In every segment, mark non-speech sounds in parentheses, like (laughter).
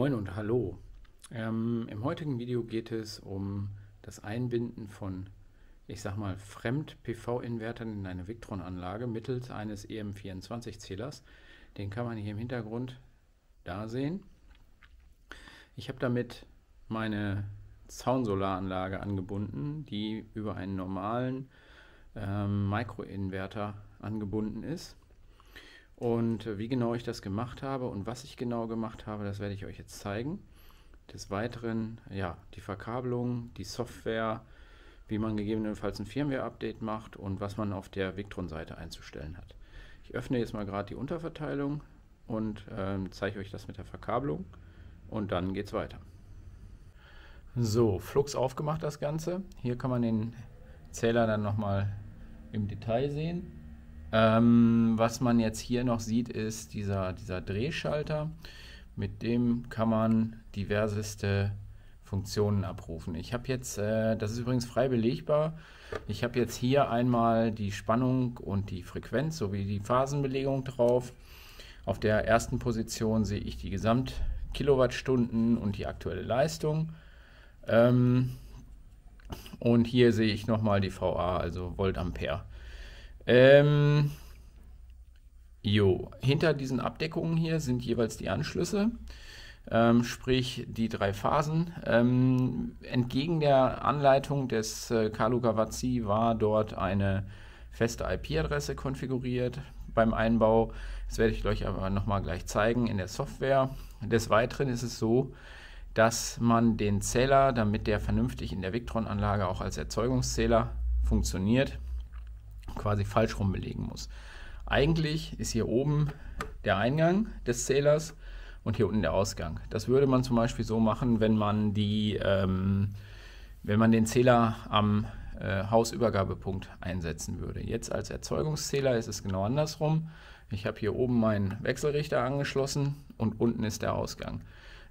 Moin und Hallo. Ähm, Im heutigen Video geht es um das Einbinden von, ich sag mal, Fremd-PV-Invertern in eine Victron-Anlage mittels eines EM24-Zählers. Den kann man hier im Hintergrund da sehen. Ich habe damit meine Zaun-Solaranlage angebunden, die über einen normalen ähm, micro angebunden ist. Und äh, wie genau ich das gemacht habe und was ich genau gemacht habe, das werde ich euch jetzt zeigen. Des Weiteren, ja, die Verkabelung, die Software, wie man gegebenenfalls ein Firmware-Update macht und was man auf der Victron-Seite einzustellen hat. Ich öffne jetzt mal gerade die Unterverteilung und ähm, zeige euch das mit der Verkabelung und dann geht's weiter. So, Flux aufgemacht das Ganze. Hier kann man den Zähler dann nochmal im Detail sehen. Ähm, was man jetzt hier noch sieht, ist dieser, dieser Drehschalter. Mit dem kann man diverseste Funktionen abrufen. Ich habe jetzt, äh, das ist übrigens frei belegbar, ich habe jetzt hier einmal die Spannung und die Frequenz sowie die Phasenbelegung drauf. Auf der ersten Position sehe ich die Gesamtkilowattstunden und die aktuelle Leistung. Ähm, und hier sehe ich nochmal die VA, also Volt Ampere. Ähm, jo, hinter diesen Abdeckungen hier sind jeweils die Anschlüsse, ähm, sprich die drei Phasen. Ähm, entgegen der Anleitung des äh, Carlo Gavazzi war dort eine feste IP-Adresse konfiguriert beim Einbau. Das werde ich euch aber nochmal gleich zeigen in der Software. Des Weiteren ist es so, dass man den Zähler, damit der vernünftig in der Victron-Anlage auch als Erzeugungszähler funktioniert, quasi falsch rum belegen muss. Eigentlich ist hier oben der Eingang des Zählers und hier unten der Ausgang. Das würde man zum Beispiel so machen, wenn man, die, ähm, wenn man den Zähler am äh, Hausübergabepunkt einsetzen würde. Jetzt als Erzeugungszähler ist es genau andersrum. Ich habe hier oben meinen Wechselrichter angeschlossen und unten ist der Ausgang,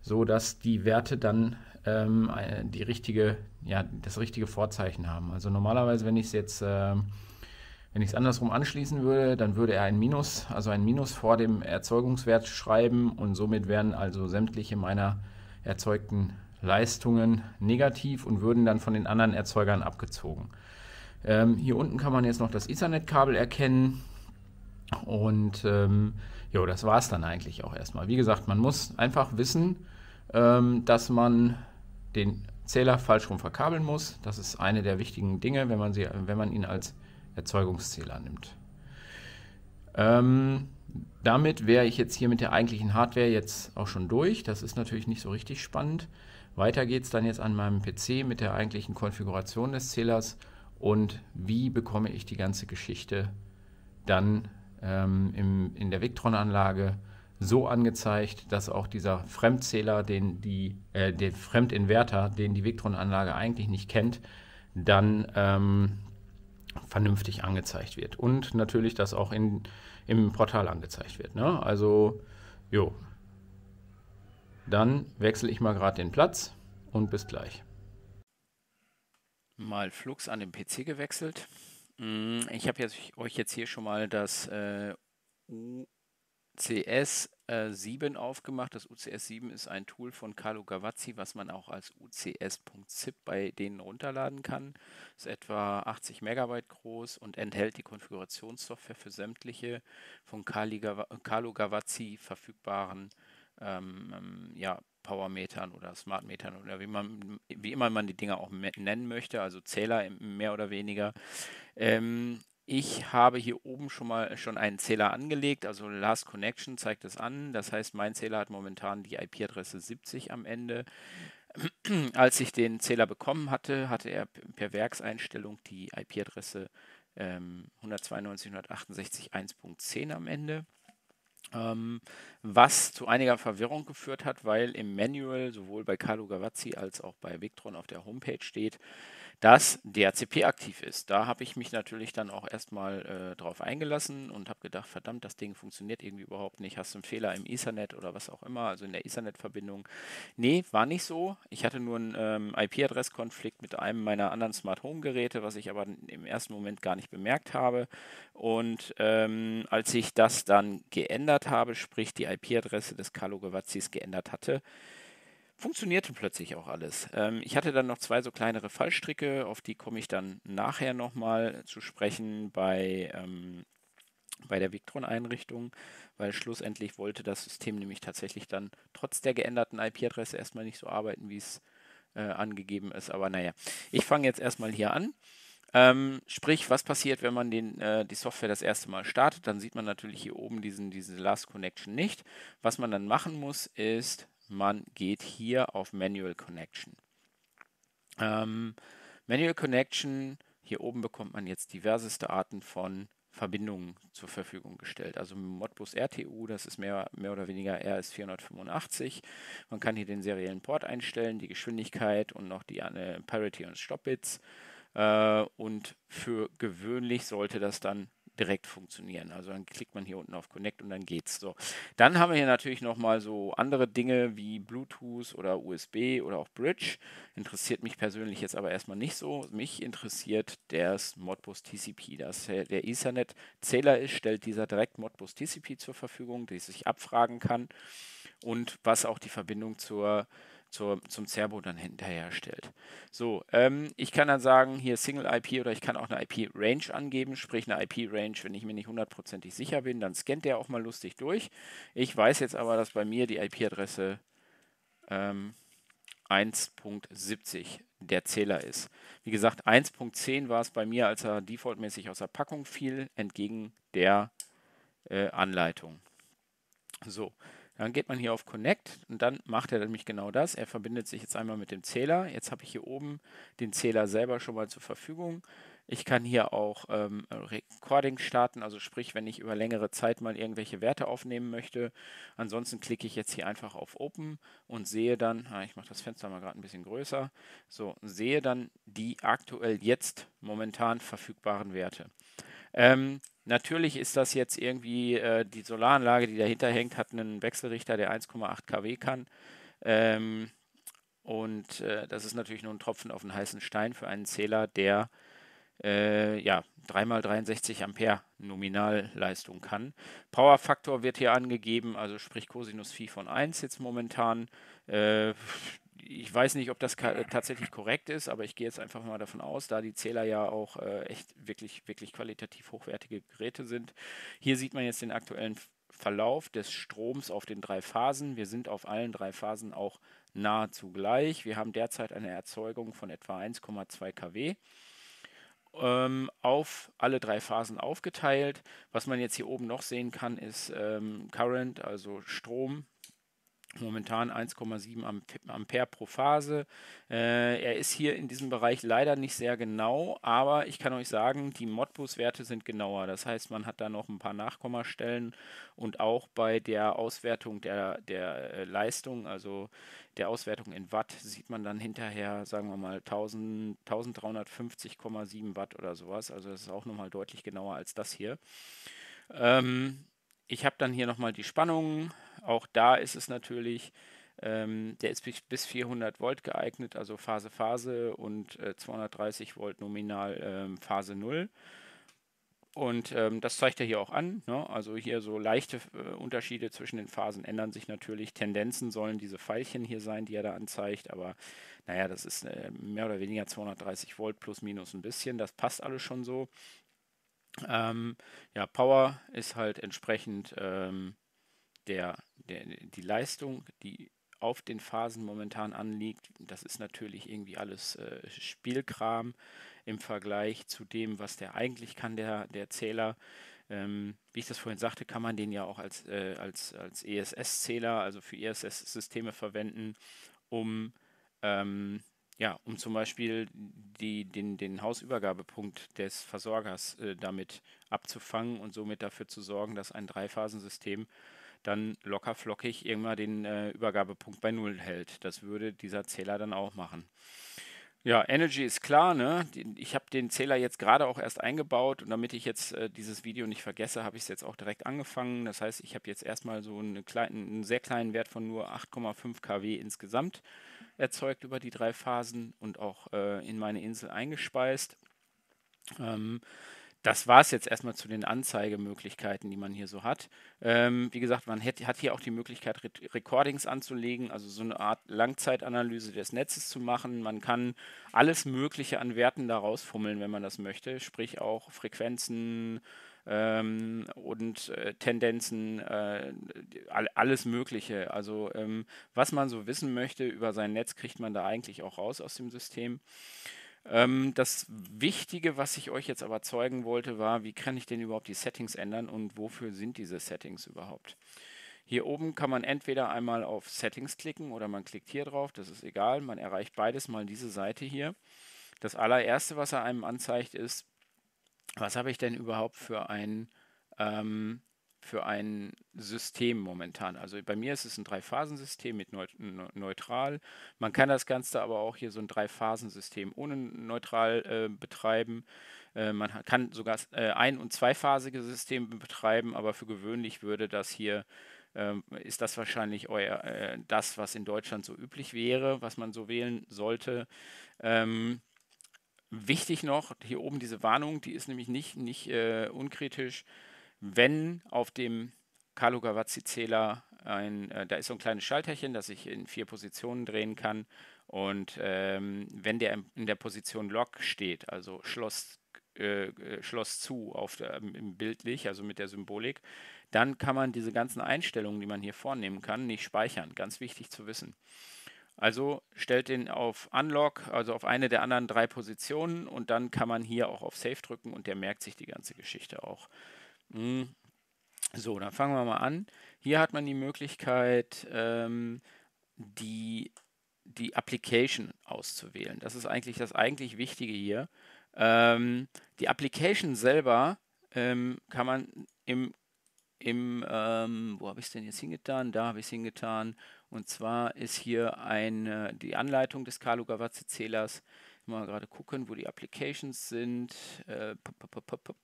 so dass die Werte dann ähm, äh, die richtige, ja, das richtige Vorzeichen haben. Also normalerweise, wenn ich es jetzt äh, wenn ich es andersrum anschließen würde, dann würde er ein Minus, also ein Minus vor dem Erzeugungswert schreiben und somit wären also sämtliche meiner erzeugten Leistungen negativ und würden dann von den anderen Erzeugern abgezogen. Ähm, hier unten kann man jetzt noch das Ethernet-Kabel erkennen. Und ähm, jo, das war es dann eigentlich auch erstmal. Wie gesagt, man muss einfach wissen, ähm, dass man den Zähler falsch rum verkabeln muss. Das ist eine der wichtigen Dinge, wenn man, sie, wenn man ihn als Erzeugungsziel annimmt. Ähm, damit wäre ich jetzt hier mit der eigentlichen Hardware jetzt auch schon durch. Das ist natürlich nicht so richtig spannend. Weiter geht es dann jetzt an meinem PC mit der eigentlichen Konfiguration des Zählers und wie bekomme ich die ganze Geschichte dann ähm, im, in der Victron-Anlage so angezeigt, dass auch dieser Fremdzähler, den die, äh, der Fremdinverter, den die Victron-Anlage eigentlich nicht kennt, dann ähm, vernünftig angezeigt wird. Und natürlich, dass auch in, im Portal angezeigt wird. Ne? Also, jo. Dann wechsle ich mal gerade den Platz und bis gleich. Mal Flux an den PC gewechselt. Hm, ich habe euch jetzt hier schon mal das äh, UCS äh, 7 aufgemacht. Das UCS 7 ist ein Tool von Carlo Gavazzi, was man auch als UCS.zip bei denen runterladen kann. Ist etwa 80 Megabyte groß und enthält die Konfigurationssoftware für sämtliche von Carlo Gavazzi verfügbaren ähm, ähm, ja, Powermetern oder Smartmetern oder wie man wie immer man die Dinger auch nennen möchte, also Zähler mehr oder weniger. Ähm, ich habe hier oben schon mal äh, schon einen Zähler angelegt, also Last Connection zeigt es an. Das heißt, mein Zähler hat momentan die IP-Adresse 70 am Ende. (clears throat) Als ich den Zähler bekommen hatte, hatte er per Werkseinstellung die IP-Adresse ähm, 192.168.1.10 am Ende. Ähm, was zu einiger Verwirrung geführt hat, weil im Manual sowohl bei Carlo Gavazzi als auch bei Victron auf der Homepage steht, dass DHCP aktiv ist. Da habe ich mich natürlich dann auch erstmal äh, drauf eingelassen und habe gedacht, verdammt, das Ding funktioniert irgendwie überhaupt nicht. Hast du einen Fehler im Ethernet oder was auch immer, also in der Ethernet-Verbindung? Nee, war nicht so. Ich hatte nur einen ähm, IP-Adresskonflikt mit einem meiner anderen Smart Home-Geräte, was ich aber im ersten Moment gar nicht bemerkt habe. Und ähm, als ich das dann geändert habe, sprich die IP-Adresse des Carlo Gavazis geändert hatte, funktionierte plötzlich auch alles. Ähm, ich hatte dann noch zwei so kleinere Fallstricke, auf die komme ich dann nachher nochmal zu sprechen bei, ähm, bei der Victron-Einrichtung, weil schlussendlich wollte das System nämlich tatsächlich dann trotz der geänderten IP-Adresse erstmal nicht so arbeiten, wie es äh, angegeben ist. Aber naja, ich fange jetzt erstmal hier an. Ähm, sprich, was passiert, wenn man den, äh, die Software das erste Mal startet? Dann sieht man natürlich hier oben diesen, diese Last Connection nicht. Was man dann machen muss, ist man geht hier auf Manual Connection. Ähm, Manual Connection, hier oben bekommt man jetzt diverseste Arten von Verbindungen zur Verfügung gestellt. Also Modbus RTU, das ist mehr, mehr oder weniger RS485. Man kann hier den seriellen Port einstellen, die Geschwindigkeit und noch die äh, Parity und Stop-Bits. Äh, und für gewöhnlich sollte das dann direkt funktionieren. Also dann klickt man hier unten auf Connect und dann geht's. So, dann haben wir hier natürlich nochmal so andere Dinge wie Bluetooth oder USB oder auch Bridge. Interessiert mich persönlich jetzt aber erstmal nicht so. Mich interessiert das Modbus TCP. Dass der Ethernet-Zähler ist, stellt dieser direkt Modbus TCP zur Verfügung, die sich abfragen kann und was auch die Verbindung zur zur, zum Servo dann hinterherstellt. So, ähm, ich kann dann sagen, hier Single IP oder ich kann auch eine IP Range angeben, sprich eine IP Range, wenn ich mir nicht hundertprozentig sicher bin, dann scannt der auch mal lustig durch. Ich weiß jetzt aber, dass bei mir die IP-Adresse ähm, 1.70 der Zähler ist. Wie gesagt, 1.10 war es bei mir, als er defaultmäßig aus der Packung fiel, entgegen der äh, Anleitung. So, dann geht man hier auf Connect und dann macht er nämlich genau das. Er verbindet sich jetzt einmal mit dem Zähler. Jetzt habe ich hier oben den Zähler selber schon mal zur Verfügung. Ich kann hier auch ähm, Recording starten, also sprich, wenn ich über längere Zeit mal irgendwelche Werte aufnehmen möchte. Ansonsten klicke ich jetzt hier einfach auf Open und sehe dann, ah, ich mache das Fenster mal gerade ein bisschen größer, so, sehe dann die aktuell jetzt momentan verfügbaren Werte. Ähm, Natürlich ist das jetzt irgendwie, äh, die Solaranlage, die dahinter hängt, hat einen Wechselrichter, der 1,8 kW kann. Ähm, und äh, das ist natürlich nur ein Tropfen auf den heißen Stein für einen Zähler, der äh, ja, 3x63 Ampere Nominalleistung kann. Powerfaktor wird hier angegeben, also sprich Cosinus Phi von 1 jetzt momentan. Äh, ich weiß nicht, ob das äh, tatsächlich korrekt ist, aber ich gehe jetzt einfach mal davon aus, da die Zähler ja auch äh, echt wirklich, wirklich qualitativ hochwertige Geräte sind. Hier sieht man jetzt den aktuellen Verlauf des Stroms auf den drei Phasen. Wir sind auf allen drei Phasen auch nahezu gleich. Wir haben derzeit eine Erzeugung von etwa 1,2 kW ähm, auf alle drei Phasen aufgeteilt. Was man jetzt hier oben noch sehen kann, ist ähm, Current, also Strom momentan 1,7 Ampere pro Phase. Äh, er ist hier in diesem Bereich leider nicht sehr genau, aber ich kann euch sagen, die Modbus-Werte sind genauer. Das heißt, man hat da noch ein paar Nachkommastellen und auch bei der Auswertung der, der äh, Leistung, also der Auswertung in Watt, sieht man dann hinterher, sagen wir mal, 1350,7 Watt oder sowas. Also das ist auch nochmal deutlich genauer als das hier. Ähm, ich habe dann hier nochmal die Spannungen. Auch da ist es natürlich, ähm, der ist bis 400 Volt geeignet, also Phase Phase und äh, 230 Volt nominal ähm, Phase 0. Und ähm, das zeigt er hier auch an. Ne? Also hier so leichte äh, Unterschiede zwischen den Phasen ändern sich natürlich. Tendenzen sollen diese Pfeilchen hier sein, die er da anzeigt. Aber naja, das ist äh, mehr oder weniger 230 Volt plus minus ein bisschen. Das passt alles schon so. Ähm, ja, Power ist halt entsprechend ähm, der, der, die Leistung, die auf den Phasen momentan anliegt. Das ist natürlich irgendwie alles äh, Spielkram im Vergleich zu dem, was der eigentlich kann, der, der Zähler. Ähm, wie ich das vorhin sagte, kann man den ja auch als, äh, als, als ESS-Zähler, also für ESS-Systeme verwenden, um ähm, ja, um zum Beispiel die, den, den Hausübergabepunkt des Versorgers äh, damit abzufangen und somit dafür zu sorgen, dass ein Dreiphasensystem dann locker flockig irgendwann den äh, Übergabepunkt bei Null hält. Das würde dieser Zähler dann auch machen. Ja, Energy ist klar. Ne? Ich habe den Zähler jetzt gerade auch erst eingebaut und damit ich jetzt äh, dieses Video nicht vergesse, habe ich es jetzt auch direkt angefangen. Das heißt, ich habe jetzt erstmal so einen, kleinen, einen sehr kleinen Wert von nur 8,5 kW insgesamt erzeugt über die drei Phasen und auch äh, in meine Insel eingespeist. Ähm, das war es jetzt erstmal zu den Anzeigemöglichkeiten, die man hier so hat. Ähm, wie gesagt, man hat, hat hier auch die Möglichkeit, Re Recordings anzulegen, also so eine Art Langzeitanalyse des Netzes zu machen. Man kann alles Mögliche an Werten da rausfummeln, wenn man das möchte, sprich auch Frequenzen ähm, und äh, Tendenzen, äh, alles Mögliche. Also ähm, was man so wissen möchte über sein Netz, kriegt man da eigentlich auch raus aus dem System. Ähm, das Wichtige, was ich euch jetzt aber zeigen wollte, war, wie kann ich denn überhaupt die Settings ändern und wofür sind diese Settings überhaupt? Hier oben kann man entweder einmal auf Settings klicken oder man klickt hier drauf, das ist egal, man erreicht beides mal diese Seite hier. Das allererste, was er einem anzeigt, ist, was habe ich denn überhaupt für ein ähm, für ein System momentan. Also bei mir ist es ein Drei-Phasen-System mit neutral. Man kann das Ganze aber auch hier so ein Drei-Phasen-System ohne neutral äh, betreiben. Äh, man kann sogar äh, ein- und zweiphasige Systeme betreiben, aber für gewöhnlich würde das hier ähm, ist das wahrscheinlich euer, äh, das, was in Deutschland so üblich wäre, was man so wählen sollte. Ähm, wichtig noch, hier oben diese Warnung, die ist nämlich nicht, nicht äh, unkritisch wenn auf dem Carlo Gavazzi-Zähler ein, äh, da ist so ein kleines Schalterchen, das ich in vier Positionen drehen kann. Und ähm, wenn der in der Position Lock steht, also Schloss, äh, äh, Schloss zu auf der, im bildlich, also mit der Symbolik, dann kann man diese ganzen Einstellungen, die man hier vornehmen kann, nicht speichern. Ganz wichtig zu wissen. Also stellt den auf Unlock, also auf eine der anderen drei Positionen und dann kann man hier auch auf Save drücken und der merkt sich die ganze Geschichte auch. Hm. So, dann fangen wir mal an. Hier hat man die Möglichkeit, ähm, die, die Application auszuwählen. Das ist eigentlich das eigentlich Wichtige hier. Ähm, die Application selber ähm, kann man im, im ähm, wo habe ich es denn jetzt hingetan? Da habe ich es hingetan. Und zwar ist hier eine, die Anleitung des Carlo Gavazzi-Zählers. Mal gerade gucken, wo die Applications sind. Äh, pop, pop, pop,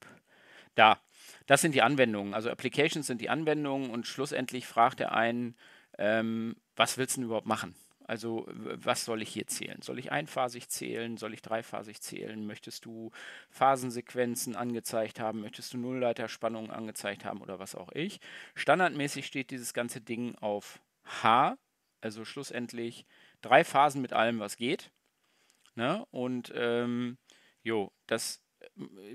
da. Das sind die Anwendungen. Also Applications sind die Anwendungen und schlussendlich fragt er einen, ähm, was willst du denn überhaupt machen? Also was soll ich hier zählen? Soll ich einphasig zählen? Soll ich dreiphasig zählen? Möchtest du Phasensequenzen angezeigt haben? Möchtest du Nullleiterspannungen angezeigt haben oder was auch ich? Standardmäßig steht dieses ganze Ding auf H, also schlussendlich drei Phasen mit allem, was geht. Ne? Und ähm, jo, das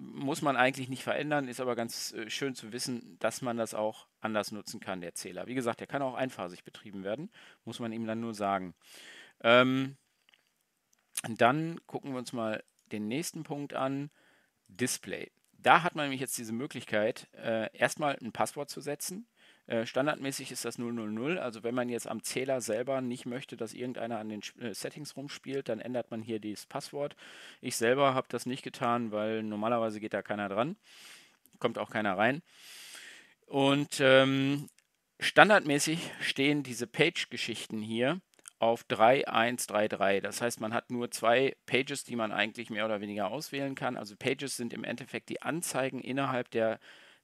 muss man eigentlich nicht verändern, ist aber ganz äh, schön zu wissen, dass man das auch anders nutzen kann, der Zähler. Wie gesagt, der kann auch einphasig betrieben werden, muss man ihm dann nur sagen. Ähm, dann gucken wir uns mal den nächsten Punkt an, Display. Da hat man nämlich jetzt diese Möglichkeit, äh, erstmal ein Passwort zu setzen. Äh, standardmäßig ist das 000, also wenn man jetzt am Zähler selber nicht möchte, dass irgendeiner an den äh, Settings rumspielt, dann ändert man hier das Passwort. Ich selber habe das nicht getan, weil normalerweise geht da keiner dran, kommt auch keiner rein. Und ähm, standardmäßig stehen diese Page-Geschichten hier auf 3133. Das heißt, man hat nur zwei Pages, die man eigentlich mehr oder weniger auswählen kann. Also Pages sind im Endeffekt die Anzeigen innerhalb der äh,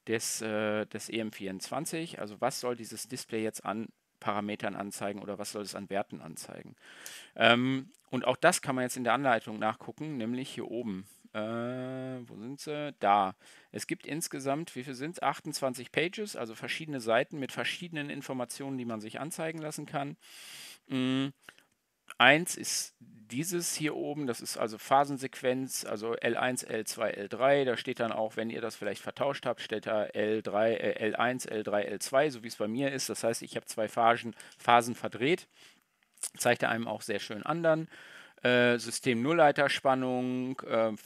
des, äh, des EM24. Also was soll dieses Display jetzt an Parametern anzeigen oder was soll es an Werten anzeigen? Ähm, und auch das kann man jetzt in der Anleitung nachgucken, nämlich hier oben. Äh, wo sind sie? Da. Es gibt insgesamt, wie viel sind es? 28 Pages, also verschiedene Seiten mit verschiedenen Informationen, die man sich anzeigen lassen kann. Mhm. 1 ist dieses hier oben, das ist also Phasensequenz, also L1, L2, L3. Da steht dann auch, wenn ihr das vielleicht vertauscht habt, steht da L3, äh, L1, L3, L2, so wie es bei mir ist. Das heißt, ich habe zwei Phasen, Phasen verdreht. Zeigt er einem auch sehr schön anderen. Äh, System Nullleiterspannung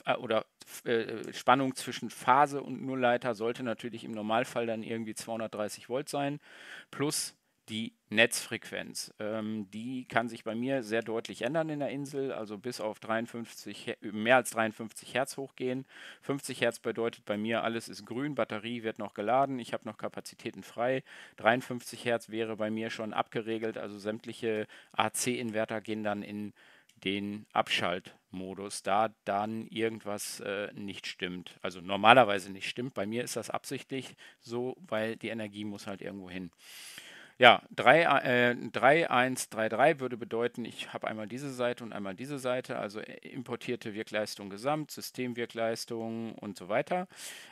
äh, oder äh, Spannung zwischen Phase und Nullleiter sollte natürlich im Normalfall dann irgendwie 230 Volt sein. Plus die Netzfrequenz. Ähm, die kann sich bei mir sehr deutlich ändern in der Insel, also bis auf 53, mehr als 53 Hertz hochgehen. 50 Hertz bedeutet bei mir, alles ist grün, Batterie wird noch geladen, ich habe noch Kapazitäten frei. 53 Hertz wäre bei mir schon abgeregelt, also sämtliche AC-Inverter gehen dann in den Abschaltmodus, da dann irgendwas äh, nicht stimmt. Also normalerweise nicht stimmt. Bei mir ist das absichtlich so, weil die Energie muss halt irgendwo hin. Ja, 3133 äh, würde bedeuten, ich habe einmal diese Seite und einmal diese Seite, also äh, importierte Wirkleistung gesamt, Systemwirkleistung und so weiter.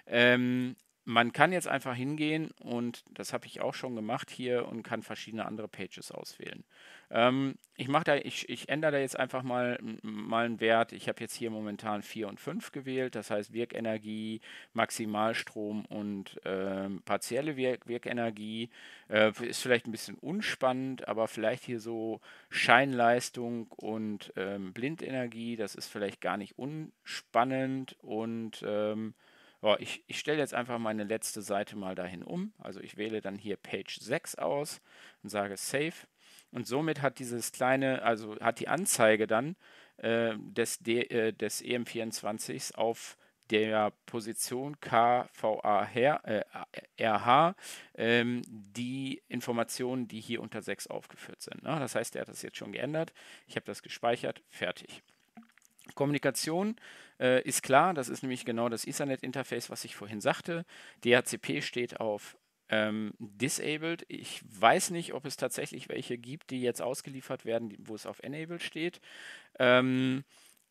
Ähm, man kann jetzt einfach hingehen und das habe ich auch schon gemacht hier und kann verschiedene andere Pages auswählen. Ähm, ich mache da, ich, ich ändere da jetzt einfach mal, mal einen Wert. Ich habe jetzt hier momentan 4 und 5 gewählt, das heißt Wirkenergie, Maximalstrom und äh, partielle Wirk Wirkenergie. Äh, ist vielleicht ein bisschen unspannend, aber vielleicht hier so Scheinleistung und ähm, Blindenergie, das ist vielleicht gar nicht unspannend und ähm, Oh, ich, ich stelle jetzt einfach meine letzte Seite mal dahin um. Also ich wähle dann hier Page 6 aus und sage Save. Und somit hat dieses kleine, also hat die Anzeige dann äh, des, D, äh, des EM24s auf der Position KVARH äh, ähm, die Informationen, die hier unter 6 aufgeführt sind. Ne? Das heißt, er hat das jetzt schon geändert. Ich habe das gespeichert. Fertig. Kommunikation äh, ist klar, das ist nämlich genau das Ethernet-Interface, was ich vorhin sagte. DHCP steht auf ähm, Disabled. Ich weiß nicht, ob es tatsächlich welche gibt, die jetzt ausgeliefert werden, wo es auf Enabled steht. Ähm,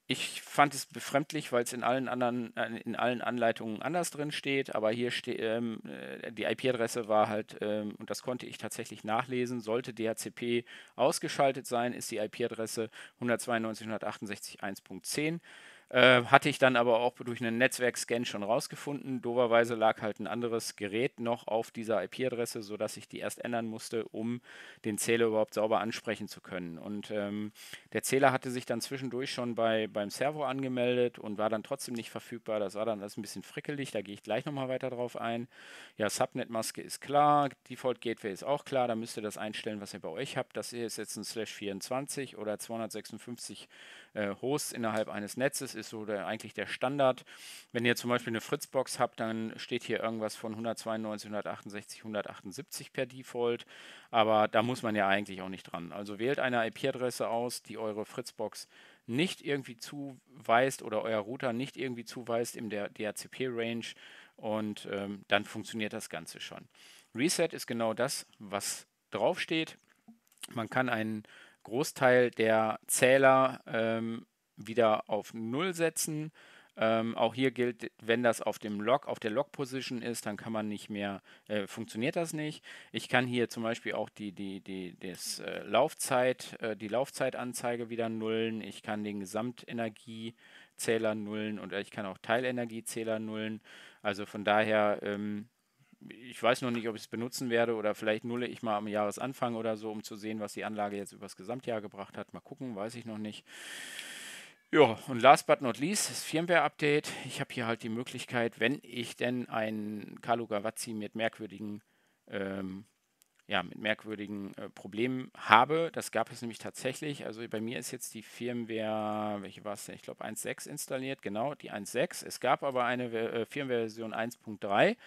ich fand es befremdlich, weil es in allen anderen, äh, in allen Anleitungen anders drin steht, aber hier steht, ähm, äh, die IP-Adresse war halt, ähm, und das konnte ich tatsächlich nachlesen, sollte DHCP ausgeschaltet sein, ist die IP-Adresse 192.168.1.10 äh, hatte ich dann aber auch durch einen Netzwerkscan schon rausgefunden. Doverweise lag halt ein anderes Gerät noch auf dieser IP-Adresse, sodass ich die erst ändern musste, um den Zähler überhaupt sauber ansprechen zu können. Und ähm, der Zähler hatte sich dann zwischendurch schon bei, beim Servo angemeldet und war dann trotzdem nicht verfügbar. Das war dann alles ein bisschen frickelig, da gehe ich gleich nochmal weiter drauf ein. Ja, Subnet-Maske ist klar, Default Gateway ist auch klar, da müsst ihr das einstellen, was ihr bei euch habt. Das hier ist jetzt ein Slash 24 oder 256 äh, Hosts innerhalb eines Netzes ist so der, eigentlich der Standard. Wenn ihr zum Beispiel eine Fritzbox habt, dann steht hier irgendwas von 192, 168, 178 per Default, aber da muss man ja eigentlich auch nicht dran. Also wählt eine IP-Adresse aus, die eure Fritzbox nicht irgendwie zuweist oder euer Router nicht irgendwie zuweist im DHCP-Range und ähm, dann funktioniert das Ganze schon. Reset ist genau das, was draufsteht. Man kann einen Großteil der Zähler ähm, wieder auf Null setzen. Ähm, auch hier gilt, wenn das auf dem Log, auf der Log-Position ist, dann kann man nicht mehr, äh, funktioniert das nicht. Ich kann hier zum Beispiel auch die, die, die, das, äh, Laufzeit, äh, die Laufzeitanzeige wieder nullen. Ich kann den Gesamtenergiezähler nullen und ich kann auch Teilenergiezähler nullen. Also von daher ähm, ich weiß noch nicht, ob ich es benutzen werde oder vielleicht nulle ich mal am Jahresanfang oder so, um zu sehen, was die Anlage jetzt übers Gesamtjahr gebracht hat. Mal gucken, weiß ich noch nicht. Ja, und last but not least, das Firmware-Update. Ich habe hier halt die Möglichkeit, wenn ich denn einen Kalu Gavazzi mit merkwürdigen, ähm, ja, mit merkwürdigen äh, Problemen habe, das gab es nämlich tatsächlich. Also bei mir ist jetzt die Firmware, welche war es denn? Ich glaube 1.6 installiert, genau, die 1.6. Es gab aber eine äh, Firmware-Version 1.3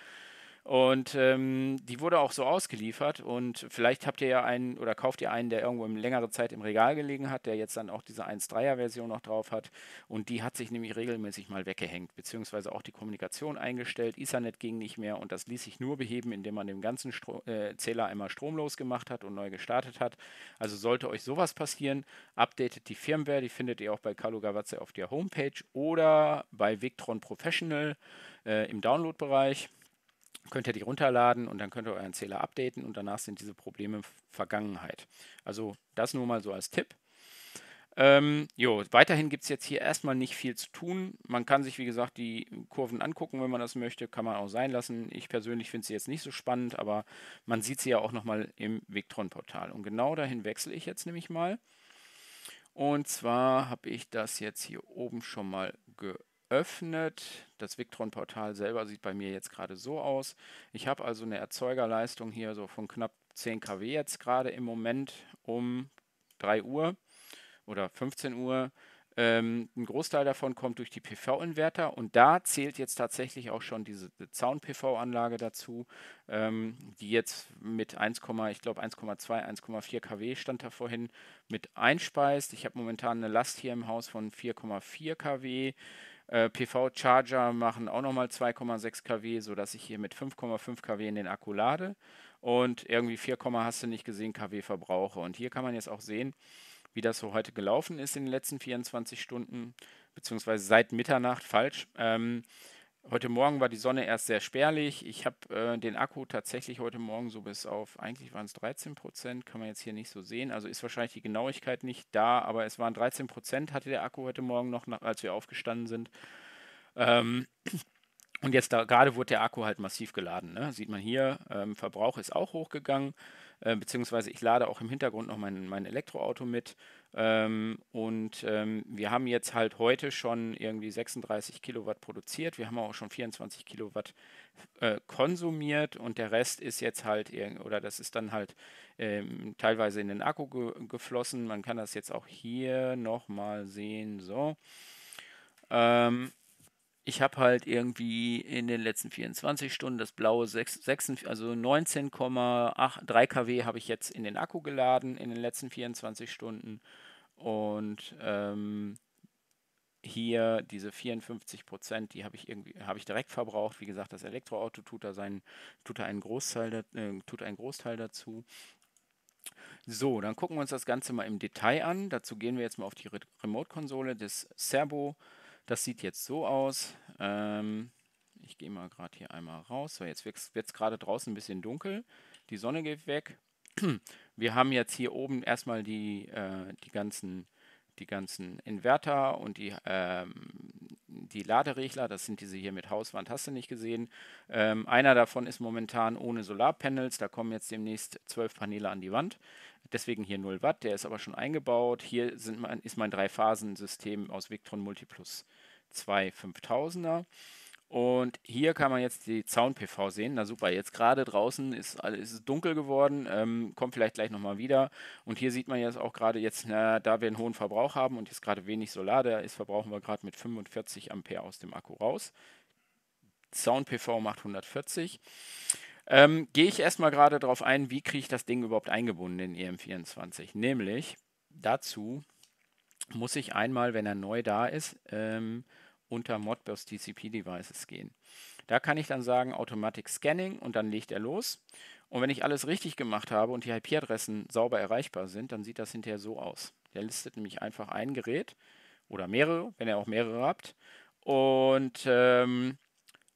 und ähm, die wurde auch so ausgeliefert. Und vielleicht habt ihr ja einen oder kauft ihr einen, der irgendwo in längere Zeit im Regal gelegen hat, der jetzt dann auch diese 1.3er-Version noch drauf hat. Und die hat sich nämlich regelmäßig mal weggehängt, beziehungsweise auch die Kommunikation eingestellt. Ethernet ging nicht mehr und das ließ sich nur beheben, indem man den ganzen Stro äh, Zähler einmal stromlos gemacht hat und neu gestartet hat. Also sollte euch sowas passieren, updatet die Firmware. Die findet ihr auch bei Carlo Gavazze auf der Homepage oder bei Victron Professional äh, im Download-Bereich könnt ihr die runterladen und dann könnt ihr euren Zähler updaten und danach sind diese Probleme Vergangenheit. Also das nur mal so als Tipp. Ähm, jo, weiterhin gibt es jetzt hier erstmal nicht viel zu tun. Man kann sich, wie gesagt, die Kurven angucken, wenn man das möchte. Kann man auch sein lassen. Ich persönlich finde sie jetzt nicht so spannend, aber man sieht sie ja auch nochmal im Victron-Portal. Und genau dahin wechsle ich jetzt nämlich mal. Und zwar habe ich das jetzt hier oben schon mal geöffnet öffnet. Das Victron-Portal selber sieht bei mir jetzt gerade so aus. Ich habe also eine Erzeugerleistung hier so von knapp 10 kW jetzt gerade im Moment um 3 Uhr oder 15 Uhr. Ähm, ein Großteil davon kommt durch die PV-Inverter und da zählt jetzt tatsächlich auch schon diese Zaun-PV-Anlage dazu, ähm, die jetzt mit 1, ich glaube 1,2, 1,4 kW stand da vorhin mit einspeist. Ich habe momentan eine Last hier im Haus von 4,4 kW. Äh, PV-Charger machen auch nochmal 2,6 kW, sodass ich hier mit 5,5 kW in den Akku lade und irgendwie 4, hast du nicht gesehen, kW verbrauche. Und hier kann man jetzt auch sehen, wie das so heute gelaufen ist in den letzten 24 Stunden, beziehungsweise seit Mitternacht falsch. Ähm, Heute Morgen war die Sonne erst sehr spärlich. Ich habe äh, den Akku tatsächlich heute Morgen so bis auf, eigentlich waren es 13 Prozent, kann man jetzt hier nicht so sehen. Also ist wahrscheinlich die Genauigkeit nicht da, aber es waren 13 Prozent, hatte der Akku heute Morgen noch, nach, als wir aufgestanden sind. Ähm, und jetzt da, gerade wurde der Akku halt massiv geladen. Ne? Sieht man hier, ähm, Verbrauch ist auch hochgegangen, äh, beziehungsweise ich lade auch im Hintergrund noch mein, mein Elektroauto mit. Ähm, und ähm, wir haben jetzt halt heute schon irgendwie 36 Kilowatt produziert. Wir haben auch schon 24 Kilowatt äh, konsumiert und der Rest ist jetzt halt, oder das ist dann halt ähm, teilweise in den Akku ge geflossen. Man kann das jetzt auch hier nochmal sehen. So. Ähm, ich habe halt irgendwie in den letzten 24 Stunden das blaue 6, 6 also 19,3 kW habe ich jetzt in den Akku geladen in den letzten 24 Stunden und ähm, hier diese 54 Prozent, die habe ich irgendwie habe ich direkt verbraucht. Wie gesagt, das Elektroauto tut da seinen tut da einen Großteil äh, tut einen Großteil dazu. So, dann gucken wir uns das Ganze mal im Detail an. Dazu gehen wir jetzt mal auf die Re Remote-Konsole des Servo das sieht jetzt so aus. Ähm, ich gehe mal gerade hier einmal raus. So, jetzt wird es gerade draußen ein bisschen dunkel. Die Sonne geht weg. (clears throat) Wir haben jetzt hier oben erstmal die, äh, die ganzen die ganzen Inverter und die ähm, die Laderegler, das sind diese hier mit Hauswand, hast du nicht gesehen. Ähm, einer davon ist momentan ohne Solarpanels, da kommen jetzt demnächst zwölf Paneele an die Wand. Deswegen hier 0 Watt, der ist aber schon eingebaut. Hier sind mein, ist mein Dreiphasensystem aus Victron Multiplus 2 5000er. Und hier kann man jetzt die Zaun-PV sehen. Na super, jetzt gerade draußen ist, es dunkel geworden, ähm, kommt vielleicht gleich nochmal wieder. Und hier sieht man jetzt auch gerade jetzt, na, da wir einen hohen Verbrauch haben und jetzt gerade wenig Solar da ist, verbrauchen wir gerade mit 45 Ampere aus dem Akku raus. Zaun-PV macht 140. Ähm, Gehe ich erstmal gerade darauf ein, wie kriege ich das Ding überhaupt eingebunden in EM24? Nämlich dazu muss ich einmal, wenn er neu da ist, ähm, unter Modbus TCP Devices gehen. Da kann ich dann sagen Automatic Scanning und dann legt er los. Und wenn ich alles richtig gemacht habe und die IP-Adressen sauber erreichbar sind, dann sieht das hinterher so aus. Der listet nämlich einfach ein Gerät oder mehrere, wenn ihr auch mehrere habt. Und ähm,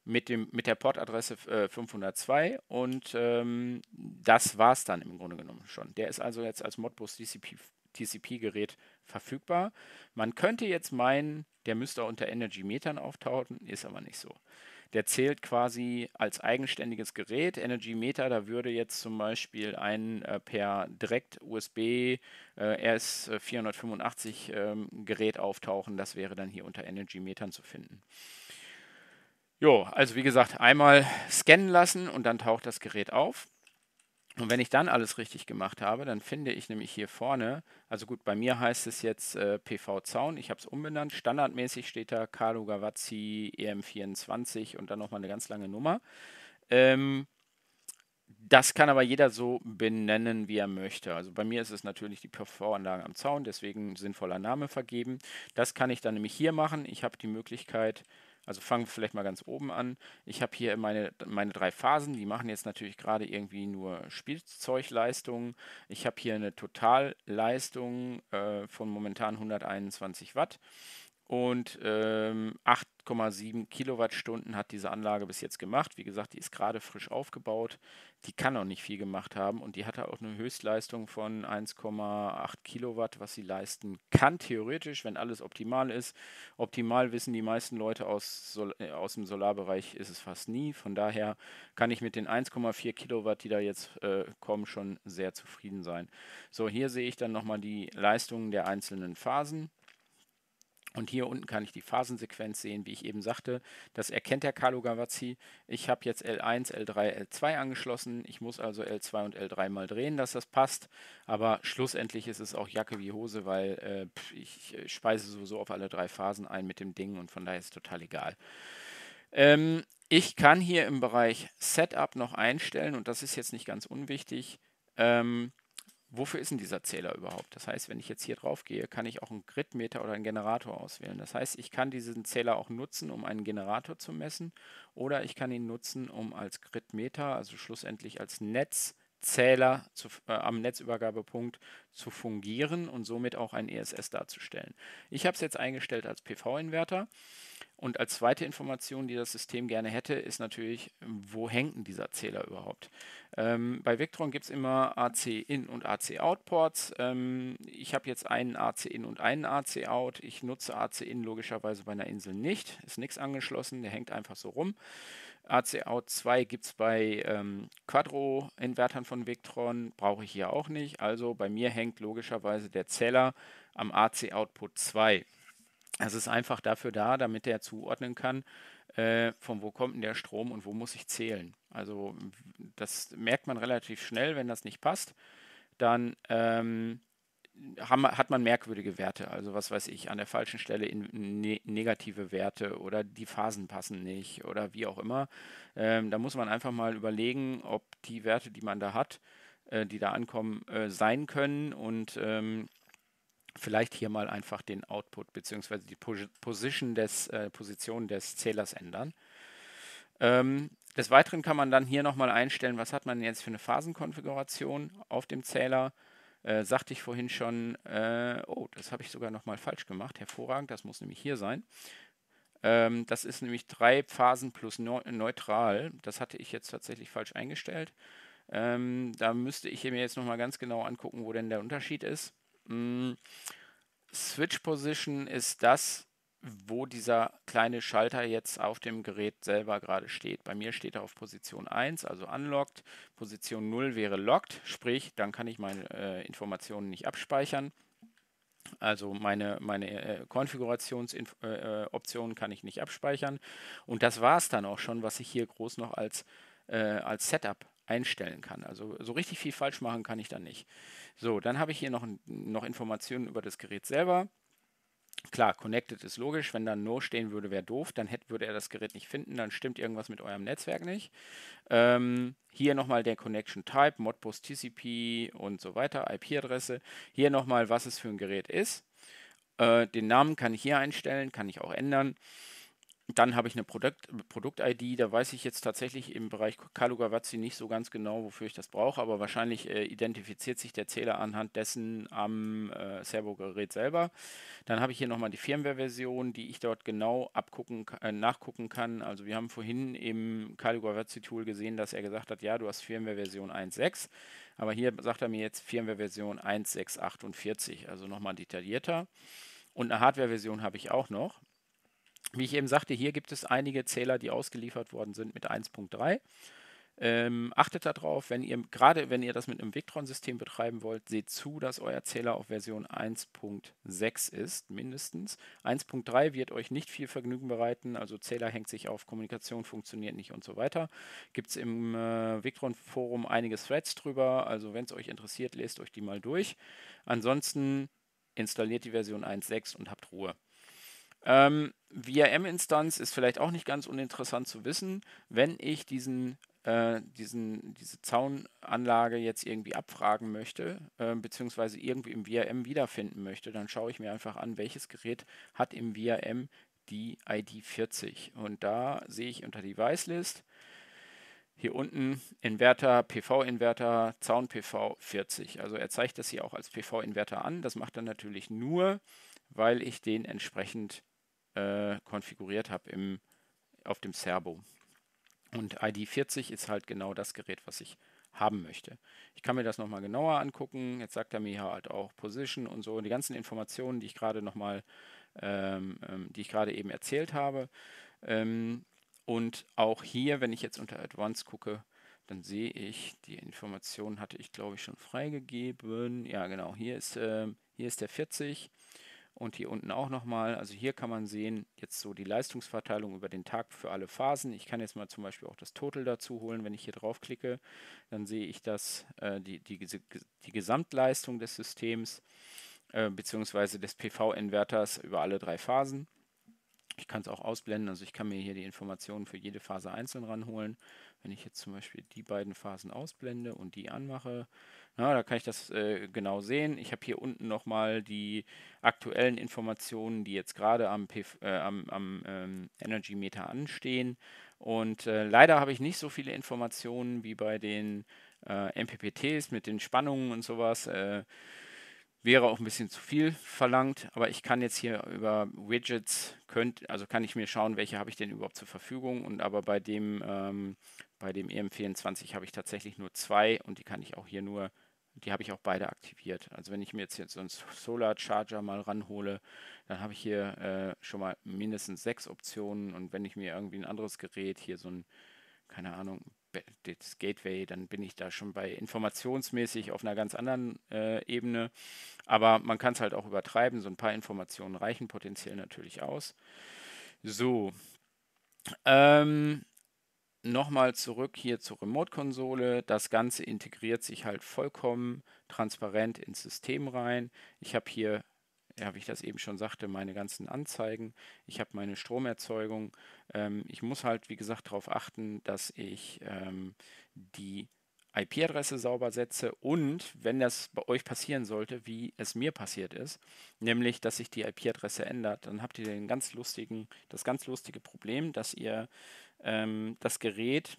mit, dem, mit der Portadresse äh, 502 und ähm, das war es dann im Grunde genommen schon. Der ist also jetzt als Modbus TCP-Gerät verfügbar. Man könnte jetzt meinen, der müsste unter Energy Metern auftauchen, ist aber nicht so. Der zählt quasi als eigenständiges Gerät. Energy Meter, da würde jetzt zum Beispiel ein äh, per direkt USB äh, RS485 äh, ähm, Gerät auftauchen. Das wäre dann hier unter Energy Metern zu finden. Jo, also wie gesagt, einmal scannen lassen und dann taucht das Gerät auf. Und wenn ich dann alles richtig gemacht habe, dann finde ich nämlich hier vorne, also gut, bei mir heißt es jetzt äh, PV-Zaun, ich habe es umbenannt, standardmäßig steht da Carlo Gavazzi EM24 und dann nochmal eine ganz lange Nummer. Ähm, das kann aber jeder so benennen, wie er möchte. Also bei mir ist es natürlich die PV-Anlage am Zaun, deswegen sinnvoller Name vergeben. Das kann ich dann nämlich hier machen. Ich habe die Möglichkeit, also fangen wir vielleicht mal ganz oben an. Ich habe hier meine, meine drei Phasen. Die machen jetzt natürlich gerade irgendwie nur Spielzeugleistungen. Ich habe hier eine Totalleistung äh, von momentan 121 Watt. Und ähm, 8,7 Kilowattstunden hat diese Anlage bis jetzt gemacht. Wie gesagt, die ist gerade frisch aufgebaut. Die kann auch nicht viel gemacht haben und die hatte halt auch eine Höchstleistung von 1,8 Kilowatt, was sie leisten kann, theoretisch, wenn alles optimal ist. Optimal wissen die meisten Leute aus, Sol äh, aus dem Solarbereich ist es fast nie. Von daher kann ich mit den 1,4 Kilowatt, die da jetzt äh, kommen, schon sehr zufrieden sein. So, hier sehe ich dann nochmal die Leistungen der einzelnen Phasen. Und hier unten kann ich die Phasensequenz sehen, wie ich eben sagte. Das erkennt der Carlo Gavazzi. Ich habe jetzt L1, L3, L2 angeschlossen. Ich muss also L2 und L3 mal drehen, dass das passt. Aber schlussendlich ist es auch Jacke wie Hose, weil äh, ich äh, speise sowieso auf alle drei Phasen ein mit dem Ding und von daher ist es total egal. Ähm, ich kann hier im Bereich Setup noch einstellen und das ist jetzt nicht ganz unwichtig. Ähm, wofür ist denn dieser Zähler überhaupt? Das heißt, wenn ich jetzt hier drauf gehe, kann ich auch einen Gridmeter oder einen Generator auswählen. Das heißt, ich kann diesen Zähler auch nutzen, um einen Generator zu messen oder ich kann ihn nutzen, um als Gridmeter, also schlussendlich als Netz, Zähler zu, äh, am Netzübergabepunkt zu fungieren und somit auch ein ESS darzustellen. Ich habe es jetzt eingestellt als PV-Inverter. Und als zweite Information, die das System gerne hätte, ist natürlich, wo hängt denn dieser Zähler überhaupt? Ähm, bei Victron gibt es immer AC-In- und AC-Out-Ports. Ähm, ich habe jetzt einen AC-In und einen AC-Out. Ich nutze AC-In logischerweise bei einer Insel nicht. Ist nichts angeschlossen, der hängt einfach so rum. ACO2 gibt es bei ähm, Quadro-Invertern von Victron, brauche ich hier auch nicht. Also bei mir hängt logischerweise der Zähler am AC-Output 2. Das ist einfach dafür da, damit der zuordnen kann, äh, von wo kommt denn der Strom und wo muss ich zählen. Also das merkt man relativ schnell, wenn das nicht passt. Dann ähm, haben, hat man merkwürdige Werte. Also was weiß ich, an der falschen Stelle in, ne, negative Werte oder die Phasen passen nicht oder wie auch immer. Ähm, da muss man einfach mal überlegen, ob die Werte, die man da hat, äh, die da ankommen, äh, sein können und ähm, vielleicht hier mal einfach den Output bzw. die Position des, äh, Position des Zählers ändern. Ähm, des Weiteren kann man dann hier nochmal einstellen, was hat man jetzt für eine Phasenkonfiguration auf dem Zähler äh, sagte ich vorhin schon, äh, oh, das habe ich sogar nochmal falsch gemacht, hervorragend, das muss nämlich hier sein. Ähm, das ist nämlich drei Phasen plus äh, neutral, das hatte ich jetzt tatsächlich falsch eingestellt. Ähm, da müsste ich mir jetzt nochmal ganz genau angucken, wo denn der Unterschied ist. Mm. Switch Position ist das, wo dieser kleine Schalter jetzt auf dem Gerät selber gerade steht. Bei mir steht er auf Position 1, also unlocked. Position 0 wäre locked, sprich, dann kann ich meine äh, Informationen nicht abspeichern. Also meine, meine äh, Konfigurationsoptionen äh, äh kann ich nicht abspeichern. Und das war es dann auch schon, was ich hier groß noch als, äh, als Setup einstellen kann. Also so richtig viel falsch machen kann ich dann nicht. So, dann habe ich hier noch, noch Informationen über das Gerät selber. Klar, connected ist logisch. Wenn dann No stehen würde, wäre doof. Dann hätte, würde er das Gerät nicht finden. Dann stimmt irgendwas mit eurem Netzwerk nicht. Ähm, hier nochmal der Connection Type, Modbus TCP und so weiter, IP-Adresse. Hier nochmal, was es für ein Gerät ist. Äh, den Namen kann ich hier einstellen, kann ich auch ändern. Dann habe ich eine Produkt-ID, da weiß ich jetzt tatsächlich im Bereich Kalugawazzi nicht so ganz genau, wofür ich das brauche, aber wahrscheinlich äh, identifiziert sich der Zähler anhand dessen am äh, Servo-Gerät selber. Dann habe ich hier nochmal die Firmware-Version, die ich dort genau abgucken, äh, nachgucken kann. Also wir haben vorhin im Kalugawazzi-Tool gesehen, dass er gesagt hat, ja, du hast Firmware-Version 1.6, aber hier sagt er mir jetzt Firmware-Version 1.6.48, also nochmal detaillierter. Und eine Hardware-Version habe ich auch noch. Wie ich eben sagte, hier gibt es einige Zähler, die ausgeliefert worden sind mit 1.3. Ähm, achtet darauf, wenn ihr gerade wenn ihr das mit einem Victron-System betreiben wollt, seht zu, dass euer Zähler auf Version 1.6 ist, mindestens. 1.3 wird euch nicht viel Vergnügen bereiten, also Zähler hängt sich auf, Kommunikation funktioniert nicht und so weiter. Gibt es im äh, Victron-Forum einige Threads drüber, also wenn es euch interessiert, lest euch die mal durch. Ansonsten installiert die Version 1.6 und habt Ruhe. Ähm, VRM-Instanz ist vielleicht auch nicht ganz uninteressant zu wissen, wenn ich diesen, äh, diesen, diese Zaunanlage jetzt irgendwie abfragen möchte, äh, beziehungsweise irgendwie im VRM wiederfinden möchte, dann schaue ich mir einfach an, welches Gerät hat im VRM die ID 40. Und da sehe ich unter Device List hier unten Inverter, PV-Inverter, Zaun-PV 40. Also er zeigt das hier auch als PV-Inverter an. Das macht er natürlich nur, weil ich den entsprechend äh, konfiguriert habe auf dem Servo. Und ID40 ist halt genau das Gerät, was ich haben möchte. Ich kann mir das nochmal genauer angucken. Jetzt sagt er mir halt auch Position und so. Die ganzen Informationen, die ich gerade nochmal, ähm, ähm, die ich gerade eben erzählt habe. Ähm, und auch hier, wenn ich jetzt unter Advanced gucke, dann sehe ich, die Information hatte ich glaube ich schon freigegeben. Ja, genau, hier ist, äh, hier ist der 40. Und hier unten auch nochmal, also hier kann man sehen, jetzt so die Leistungsverteilung über den Tag für alle Phasen. Ich kann jetzt mal zum Beispiel auch das Total dazu holen. Wenn ich hier draufklicke, dann sehe ich dass äh, die, die, die Gesamtleistung des Systems äh, beziehungsweise des PV-Inverters über alle drei Phasen. Ich kann es auch ausblenden, also ich kann mir hier die Informationen für jede Phase einzeln ranholen. Wenn ich jetzt zum Beispiel die beiden Phasen ausblende und die anmache, ja, da kann ich das äh, genau sehen. Ich habe hier unten nochmal die aktuellen Informationen, die jetzt gerade am, äh, am, am ähm, Energy Meter anstehen. Und äh, leider habe ich nicht so viele Informationen wie bei den äh, MPPTs mit den Spannungen und sowas. Äh, wäre auch ein bisschen zu viel verlangt, aber ich kann jetzt hier über Widgets, könnt, also kann ich mir schauen, welche habe ich denn überhaupt zur Verfügung. Und aber bei dem, ähm, bei dem EM24 habe ich tatsächlich nur zwei und die kann ich auch hier nur die habe ich auch beide aktiviert. Also wenn ich mir jetzt, jetzt so einen Solar Charger mal ranhole, dann habe ich hier äh, schon mal mindestens sechs Optionen. Und wenn ich mir irgendwie ein anderes Gerät, hier so ein, keine Ahnung, das Gateway, dann bin ich da schon bei informationsmäßig auf einer ganz anderen äh, Ebene. Aber man kann es halt auch übertreiben. So ein paar Informationen reichen potenziell natürlich aus. So. Ähm, nochmal zurück hier zur Remote-Konsole. Das Ganze integriert sich halt vollkommen transparent ins System rein. Ich habe hier, ja, wie ich das eben schon sagte, meine ganzen Anzeigen. Ich habe meine Stromerzeugung. Ähm, ich muss halt, wie gesagt, darauf achten, dass ich ähm, die IP-Adresse sauber setze und, wenn das bei euch passieren sollte, wie es mir passiert ist, nämlich, dass sich die IP-Adresse ändert, dann habt ihr den ganz lustigen, das ganz lustige Problem, dass ihr ähm, das Gerät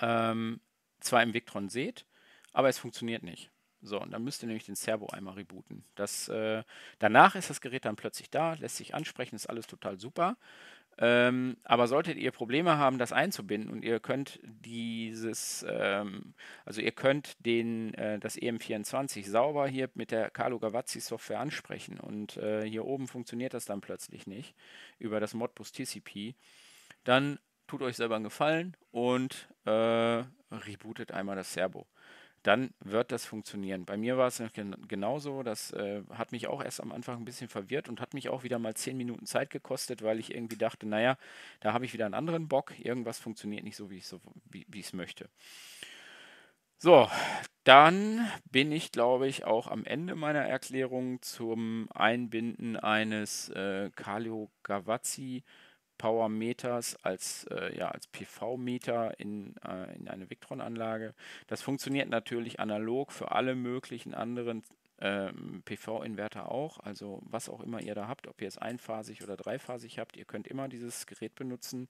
ähm, zwar im Victron seht, aber es funktioniert nicht. So, und dann müsst ihr nämlich den Servo einmal rebooten. Das, äh, danach ist das Gerät dann plötzlich da, lässt sich ansprechen, ist alles total super. Ähm, aber solltet ihr Probleme haben, das einzubinden und ihr könnt dieses, ähm, also ihr könnt den, äh, das EM24 sauber hier mit der Carlo Gavazzi Software ansprechen und äh, hier oben funktioniert das dann plötzlich nicht über das Modbus TCP, dann tut euch selber einen Gefallen und äh, rebootet einmal das Servo dann wird das funktionieren. Bei mir war es genauso, das äh, hat mich auch erst am Anfang ein bisschen verwirrt und hat mich auch wieder mal zehn Minuten Zeit gekostet, weil ich irgendwie dachte, naja, da habe ich wieder einen anderen Bock, irgendwas funktioniert nicht so, wie ich so, wie, es möchte. So, dann bin ich, glaube ich, auch am Ende meiner Erklärung zum Einbinden eines äh, Kalio Gavazzi Power Meters als, äh, ja, als PV-Meter in, äh, in eine Victron-Anlage. Das funktioniert natürlich analog für alle möglichen anderen ähm, PV-Inverter auch. Also was auch immer ihr da habt, ob ihr es einphasig oder dreiphasig habt, ihr könnt immer dieses Gerät benutzen.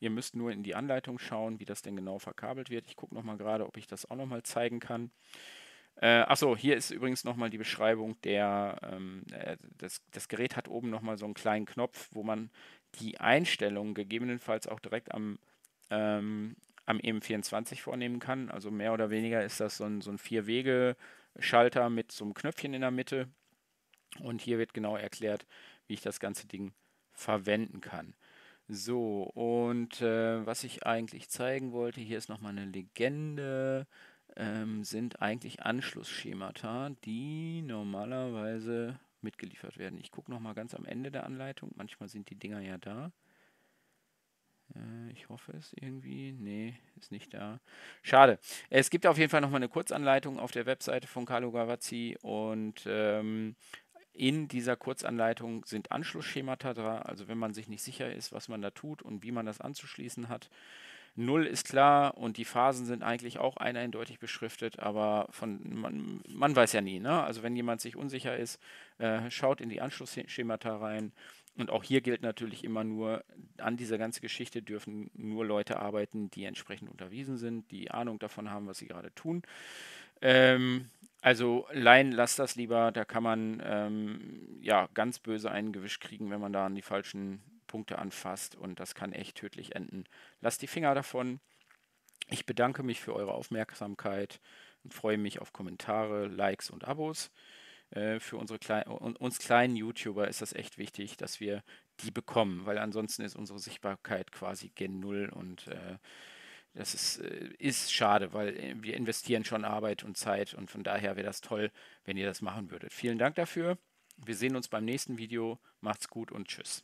Ihr müsst nur in die Anleitung schauen, wie das denn genau verkabelt wird. Ich gucke nochmal gerade, ob ich das auch nochmal zeigen kann. Äh, achso, hier ist übrigens nochmal die Beschreibung der, ähm, äh, das, das Gerät hat oben nochmal so einen kleinen Knopf, wo man die Einstellungen gegebenenfalls auch direkt am, ähm, am EM24 vornehmen kann. Also mehr oder weniger ist das so ein, so ein Vier-Wege-Schalter mit so einem Knöpfchen in der Mitte. Und hier wird genau erklärt, wie ich das ganze Ding verwenden kann. So, und äh, was ich eigentlich zeigen wollte, hier ist nochmal eine Legende, ähm, sind eigentlich Anschlussschemata, die normalerweise mitgeliefert werden. Ich gucke nochmal ganz am Ende der Anleitung. Manchmal sind die Dinger ja da. Äh, ich hoffe es irgendwie. Nee, ist nicht da. Schade. Es gibt auf jeden Fall nochmal eine Kurzanleitung auf der Webseite von Carlo Gavazzi und ähm, in dieser Kurzanleitung sind Anschlussschemata da. Also wenn man sich nicht sicher ist, was man da tut und wie man das anzuschließen hat, Null ist klar und die Phasen sind eigentlich auch eindeutig beschriftet, aber von, man, man weiß ja nie. Ne? Also wenn jemand sich unsicher ist, äh, schaut in die Anschlussschemata rein. Und auch hier gilt natürlich immer nur, an dieser ganzen Geschichte dürfen nur Leute arbeiten, die entsprechend unterwiesen sind, die Ahnung davon haben, was sie gerade tun. Ähm, also Laien, lasst das lieber, da kann man ähm, ja ganz böse einen Gewisch kriegen, wenn man da an die falschen Punkte anfasst und das kann echt tödlich enden. Lasst die Finger davon. Ich bedanke mich für eure Aufmerksamkeit und freue mich auf Kommentare, Likes und Abos. Äh, für unsere Kle uns kleinen YouTuber ist das echt wichtig, dass wir die bekommen, weil ansonsten ist unsere Sichtbarkeit quasi gen Null und äh, das ist, äh, ist, schade, weil äh, wir investieren schon Arbeit und Zeit und von daher wäre das toll, wenn ihr das machen würdet. Vielen Dank dafür. Wir sehen uns beim nächsten Video. Macht's gut und tschüss.